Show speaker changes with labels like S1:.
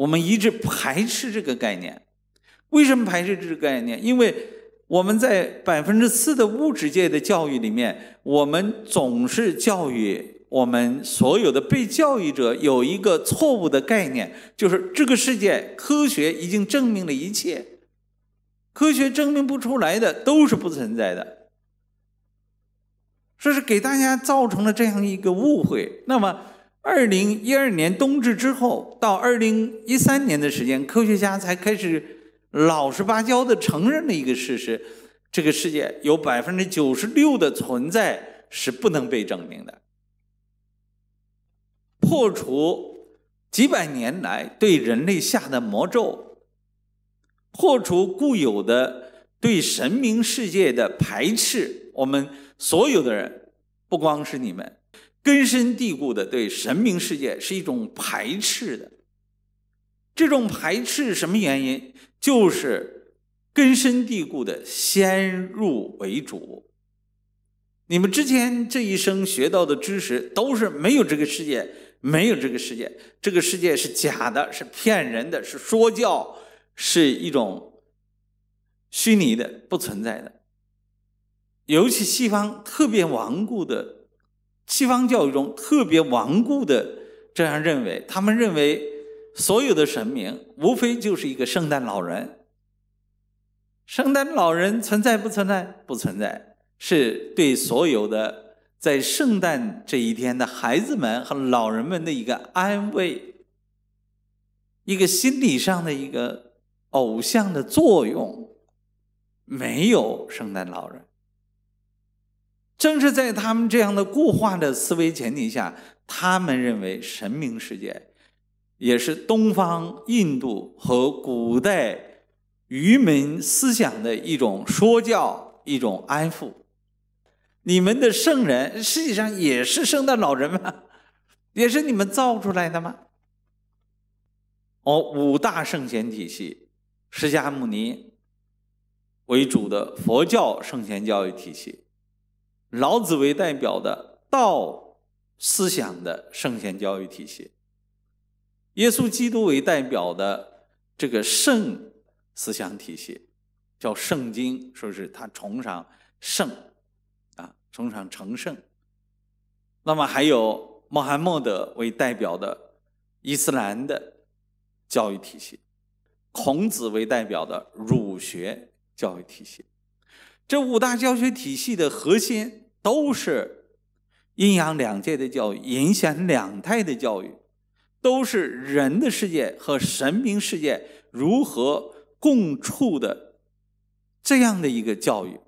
S1: 我们一直排斥这个概念，为什么排斥这个概念？因为我们在百分之四的物质界的教育里面，我们总是教育我们所有的被教育者有一个错误的概念，就是这个世界科学已经证明了一切，科学证明不出来的都是不存在的，说是给大家造成了这样一个误会。那么。二零一二年冬至之后，到二零一三年的时间，科学家才开始老实巴交的承认了一个事实：这个世界有百分之九十六的存在是不能被证明的。破除几百年来对人类下的魔咒，破除固有的对神明世界的排斥，我们所有的人，不光是你们。根深蒂固的对神明世界是一种排斥的，这种排斥什么原因？就是根深蒂固的先入为主。你们之前这一生学到的知识都是没有这个世界，没有这个世界，这个世界是假的，是骗人的，是说教，是一种虚拟的、不存在的。尤其西方特别顽固的。西方教育中特别顽固的这样认为，他们认为所有的神明无非就是一个圣诞老人。圣诞老人存在不存在？不存在，是对所有的在圣诞这一天的孩子们和老人们的一个安慰，一个心理上的一个偶像的作用。没有圣诞老人。正是在他们这样的固化的思维前提下，他们认为神明世界也是东方印度和古代愚民思想的一种说教、一种安抚。你们的圣人实际上也是圣诞老人吗？也是你们造出来的吗？哦，五大圣贤体系，释迦牟尼为主的佛教圣贤教育体系。老子为代表的道思想的圣贤教育体系，耶稣基督为代表的这个圣思想体系，叫《圣经》，说是他崇尚圣，啊，崇尚成圣。那么还有穆罕默德为代表的伊斯兰的教育体系，孔子为代表的儒学教育体系。这五大教学体系的核心都是阴阳两界的教育、影响两态的教育，都是人的世界和神明世界如何共处的这样的一个教育。